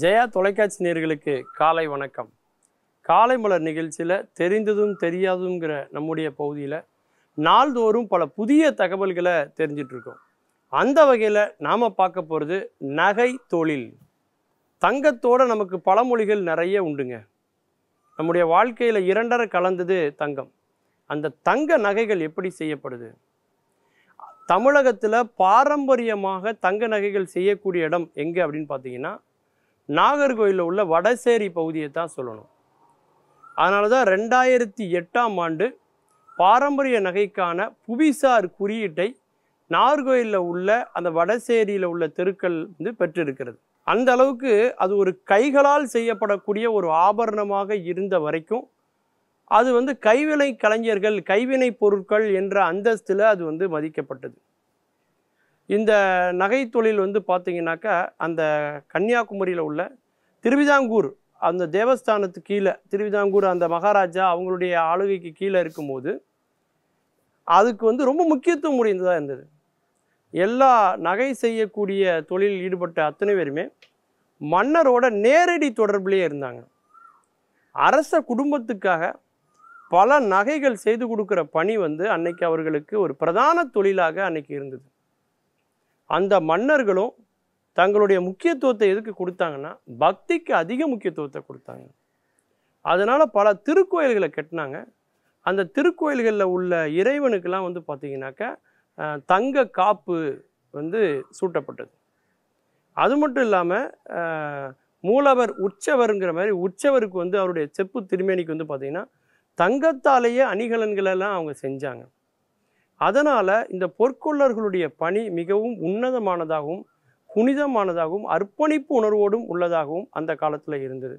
ஜெயா தொலைக்காட்சி நேர்களுக்கு காலை வணக்கம் காலை மலர் நிகழ்ச்சியில் தெரிந்ததும் தெரியாதுங்கிற நம்முடைய பகுதியில் நாள்தோறும் பல புதிய தகவல்களை தெரிஞ்சிட்ருக்கோம் அந்த வகையில் நாம் பார்க்க போகிறது நகை தொழில் தங்கத்தோடு நமக்கு பழமொழிகள் நிறைய உண்டுங்க நம்முடைய வாழ்க்கையில் இரண்டரை கலந்தது தங்கம் அந்த தங்க நகைகள் எப்படி செய்யப்படுது தமிழகத்தில் பாரம்பரியமாக தங்க நகைகள் செய்யக்கூடிய இடம் எங்கே அப்படின்னு பார்த்தீங்கன்னா நாகர்கோயிலில் உள்ள வடசேரி பகுதியை தான் சொல்லணும் அதனால தான் ரெண்டாயிரத்தி எட்டாம் ஆண்டு பாரம்பரிய நகைக்கான புவிசார் குறியீட்டை நாகர்கோயிலில் உள்ள அந்த வடசேரியில் உள்ள தெருக்கள் வந்து பெற்றிருக்கிறது அந்த அளவுக்கு அது ஒரு கைகளால் செய்யப்படக்கூடிய ஒரு ஆபரணமாக இருந்த வரைக்கும் அது வந்து கைவினை கலைஞர்கள் கைவினை பொருட்கள் என்ற அந்தஸ்தில் அது வந்து மதிக்கப்பட்டது இந்த நகை தொழில் வந்து பார்த்திங்கனாக்கா அந்த கன்னியாகுமரியில் உள்ள திருவிதாங்கூர் அந்த தேவஸ்தானத்துக்கு கீழே திருவிதாங்கூர் அந்த மகாராஜா அவங்களுடைய ஆளுகைக்கு கீழே இருக்கும்போது அதுக்கு வந்து ரொம்ப முக்கியத்துவம் முடிந்ததாக இருந்தது எல்லா நகை செய்யக்கூடிய தொழிலில் ஈடுபட்ட அத்தனை பேருமே மன்னரோட நேரடி தொடர்புலேயே இருந்தாங்க அரச குடும்பத்துக்காக பல நகைகள் செய்து கொடுக்குற பணி வந்து அன்னைக்கு அவர்களுக்கு ஒரு பிரதான தொழிலாக அன்னைக்கு இருந்தது அந்த மன்னர்களும் தங்களுடைய முக்கியத்துவத்தை எதுக்கு கொடுத்தாங்கன்னா பக்திக்கு அதிக முக்கியத்துவத்தை கொடுத்தாங்க அதனால் பல திருக்கோயில்களை கட்டினாங்க அந்த திருக்கோயில்களில் உள்ள இறைவனுக்கெல்லாம் வந்து பார்த்திங்கனாக்கா தங்க காப்பு வந்து சூட்டப்பட்டது அது மட்டும் இல்லாமல் மூலவர் உற்சவருங்கிற மாதிரி உற்சவருக்கு வந்து அவருடைய செப்பு திருமேனிக்கு வந்து பார்த்திங்கன்னா தங்கத்தாலேயே அணிகலன்களெல்லாம் அவங்க செஞ்சாங்க அதனால் இந்த பொற்கொள்ளர்களுடைய பணி மிகவும் உன்னதமானதாகவும் புனிதமானதாகவும் அர்ப்பணிப்பு உணர்வோடும் உள்ளதாகவும் அந்த காலத்தில் இருந்தது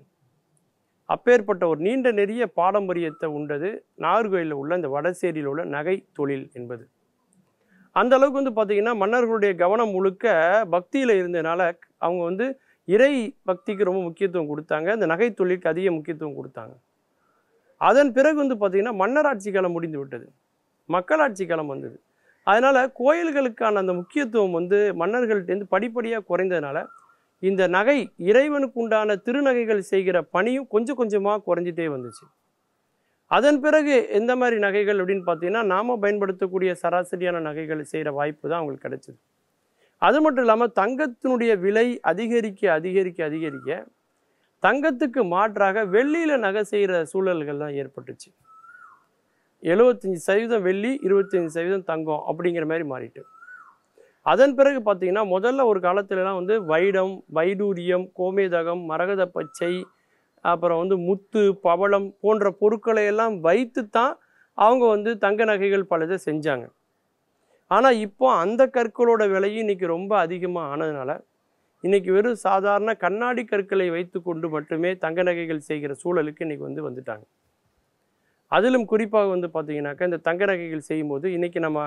அப்பேற்பட்ட ஒரு நீண்ட நெறிய பாரம்பரியத்தை உண்டது நாகர்கோயிலில் உள்ள இந்த வடசேரியில் உள்ள நகை தொழில் என்பது அந்த அளவுக்கு வந்து பார்த்திங்கன்னா மன்னர்களுடைய கவனம் முழுக்க பக்தியில் இருந்ததுனால அவங்க வந்து இறை பக்திக்கு ரொம்ப முக்கியத்துவம் கொடுத்தாங்க இந்த நகை தொழிலுக்கு அதிக முக்கியத்துவம் கொடுத்தாங்க அதன் பிறகு வந்து பார்த்திங்கன்னா மன்னராட்சி காலம் முடிந்து விட்டது மக்களாட்சி காலம் வந்தது அதனால் கோயில்களுக்கான அந்த முக்கியத்துவம் வந்து மன்னர்கள்ட்டேருந்து படிப்படியாக குறைந்ததுனால இந்த நகை இறைவனுக்கு உண்டான திருநகைகள் செய்கிற பணியும் கொஞ்சம் கொஞ்சமாக குறைஞ்சிட்டே வந்துச்சு அதன் பிறகு எந்த மாதிரி நகைகள் அப்படின்னு பார்த்தீங்கன்னா நாம் பயன்படுத்தக்கூடிய சராசரியான நகைகள் செய்கிற வாய்ப்பு தான் அவங்களுக்கு கிடைச்சிது அது மட்டும் இல்லாமல் தங்கத்தினுடைய விலை அதிகரிக்க அதிகரிக்க அதிகரிக்க தங்கத்துக்கு மாற்றாக வெள்ளியில் நகை செய்கிற சூழல்கள்லாம் ஏற்பட்டுச்சு எழுபத்தஞ்சி சதவீதம் வெள்ளி இருபத்தஞ்சி சதவீதம் தங்கம் அப்படிங்கிற மாதிரி மாறிட்டு அதன் பிறகு பார்த்தீங்கன்னா முதல்ல ஒரு காலத்துலலாம் வந்து வைடம் வைடூரியம் கோமேதகம் மரகத பச்சை அப்புறம் வந்து முத்து பவளம் போன்ற பொருட்களை எல்லாம் வைத்து தான் அவங்க வந்து தங்க நகைகள் பலதை செஞ்சாங்க ஆனால் இப்போ அந்த கற்களோட விலையும் இன்றைக்கி ரொம்ப அதிகமாக ஆனதுனால இன்றைக்கி வெறும் சாதாரண கண்ணாடி கற்களை வைத்து கொண்டு மட்டுமே தங்க நகைகள் செய்கிற சூழலுக்கு இன்றைக்கி வந்து வந்துட்டாங்க அதிலும் குறிப்பாக வந்து பார்த்தீங்கன்னாக்கா இந்த தங்க நகைகள் செய்யும்போது இன்றைக்கி நம்ம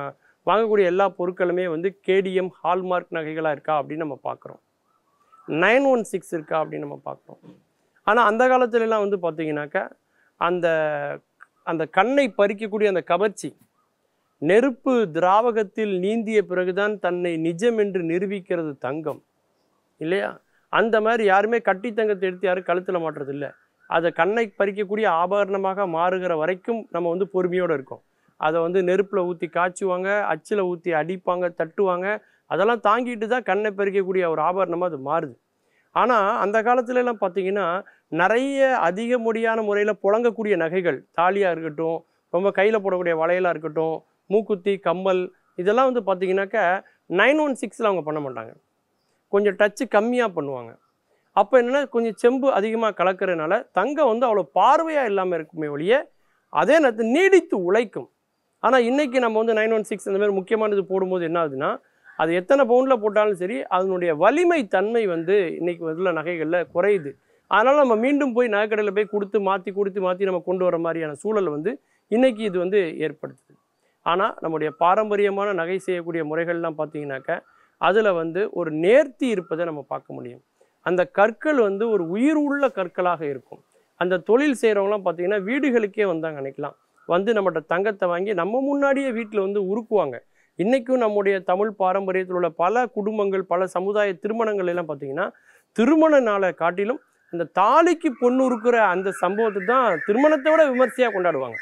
வாங்கக்கூடிய எல்லா பொருட்களுமே வந்து கேடிஎம் ஹால்மார்க் நகைகளாக இருக்கா அப்படின்னு நம்ம பார்க்குறோம் நைன் ஒன் சிக்ஸ் இருக்கா அப்படின்னு நம்ம பார்க்குறோம் ஆனால் அந்த காலத்துலலாம் வந்து பார்த்தீங்கன்னாக்கா அந்த அந்த கண்ணை பறிக்கக்கூடிய அந்த கவர்ச்சி நெருப்பு திராவகத்தில் நீந்திய பிறகுதான் தன்னை நிஜம் என்று நிரூபிக்கிறது தங்கம் இல்லையா அந்த மாதிரி யாருமே கட்டி தங்கத்தை எடுத்து யாரும் கழுத்தில் மாட்டுறது இல்லை அதை கண்ணை பறிக்கக்கூடிய ஆபரணமாக மாறுகிற வரைக்கும் நம்ம வந்து பொறுமையோடு இருக்கோம் அதை வந்து நெருப்பில் ஊற்றி காய்ச்சுவாங்க அச்சில் ஊற்றி அடிப்பாங்க தட்டுவாங்க அதெல்லாம் தாங்கிட்டு தான் கண்ணை பறிக்கக்கூடிய ஒரு ஆபரணமாக அது மாறுது ஆனால் அந்த காலத்துலலாம் பார்த்தீங்கன்னா நிறைய அதிக முடியான முறையில் புழங்கக்கூடிய நகைகள் தாலியாக இருக்கட்டும் ரொம்ப கையில் போடக்கூடிய வளையலாக இருக்கட்டும் மூக்குத்தி கம்மல் இதெல்லாம் வந்து பார்த்தீங்கன்னாக்கா நைன் ஒன் சிக்ஸில் அவங்க பண்ண மாட்டாங்க கொஞ்சம் டச்சு கம்மியாக பண்ணுவாங்க அப்போ என்னென்னா கொஞ்சம் செம்பு அதிகமாக கலக்கிறதுனால தங்கம் வந்து அவ்வளோ பார்வையாக இல்லாமல் இருக்குமே ஒழிய அதே நேரத்தில் நீடித்து உழைக்கும் ஆனால் இன்றைக்கி நம்ம வந்து நைன் ஒன் சிக்ஸ் அந்தமாதிரி முக்கியமானது போடும்போது என்ன ஆகுதுன்னா அது எத்தனை பவுண்டில் போட்டாலும் சரி அதனுடைய வலிமை தன்மை வந்து இன்றைக்கி உள்ள நகைகளில் குறையுது அதனால் நம்ம மீண்டும் போய் நகைக்கடையில் போய் கொடுத்து மாற்றி கொடுத்து மாற்றி நம்ம கொண்டு வர மாதிரியான சூழல் வந்து இன்றைக்கி இது வந்து ஏற்படுத்துது ஆனால் நம்முடைய பாரம்பரியமான நகை செய்யக்கூடிய முறைகள்லாம் பார்த்தீங்கன்னாக்க அதில் வந்து ஒரு நேர்த்தி இருப்பதை நம்ம பார்க்க முடியும் அந்த கற்கள் வந்து ஒரு உயிர் உள்ள கற்களாக இருக்கும் அந்த தொழில் செய்கிறவங்களாம் பார்த்தீங்கன்னா வீடுகளுக்கே வந்தாங்க நினைக்கலாம் வந்து நம்மகிட்ட தங்கத்தை வாங்கி நம்ம முன்னாடியே வீட்டில் வந்து உருக்குவாங்க இன்றைக்கும் நம்முடைய தமிழ் பாரம்பரியத்தில் உள்ள பல குடும்பங்கள் பல சமுதாய திருமணங்கள் எல்லாம் பார்த்திங்கன்னா திருமண நாளை காட்டிலும் அந்த தாலிக்கு பொண்ணு இருக்கிற அந்த சம்பவத்தை தான் திருமணத்தை விட விமர்சையாக கொண்டாடுவாங்க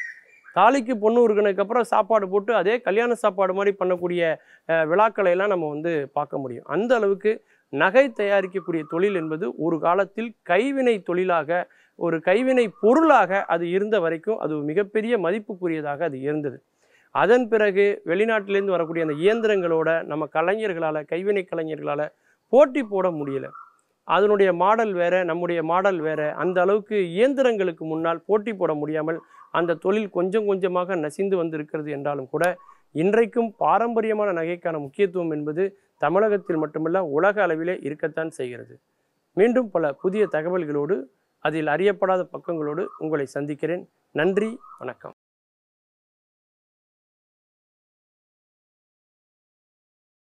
தாலிக்கு பொண்ணு உருகினதுக்கப்புறம் சாப்பாடு போட்டு அதே கல்யாண சாப்பாடு மாதிரி பண்ணக்கூடிய விழாக்களை எல்லாம் நம்ம வந்து பார்க்க முடியும் அந்த அளவுக்கு நகை தயாரிக்கக்கூடிய தொழில் என்பது ஒரு காலத்தில் கைவினை தொழிலாக ஒரு கைவினை பொருளாக அது இருந்த வரைக்கும் அது மிகப்பெரிய மதிப்புக்குரியதாக அது இருந்தது அதன் பிறகு வெளிநாட்டிலேருந்து வரக்கூடிய அந்த இயந்திரங்களோட நம்ம கலைஞர்களால் கைவினை கலைஞர்களால் போட்டி போட முடியலை அதனுடைய மாடல் வேறு நம்முடைய மாடல் வேறு அந்த அளவுக்கு இயந்திரங்களுக்கு முன்னால் போட்டி போட முடியாமல் அந்த தொழில் கொஞ்சம் கொஞ்சமாக நசிந்து வந்திருக்கிறது என்றாலும் கூட இன்றைக்கும் பாரம்பரியமான நகைக்கான முக்கியத்துவம் என்பது தமிழகத்தில் மட்டுமல்ல உலக அளவிலே இருக்கத்தான் செய்கிறது மீண்டும் பல புதிய தகவல்களோடு அதில் அறியப்படாத பக்கங்களோடு உங்களை சந்திக்கிறேன் நன்றி வணக்கம்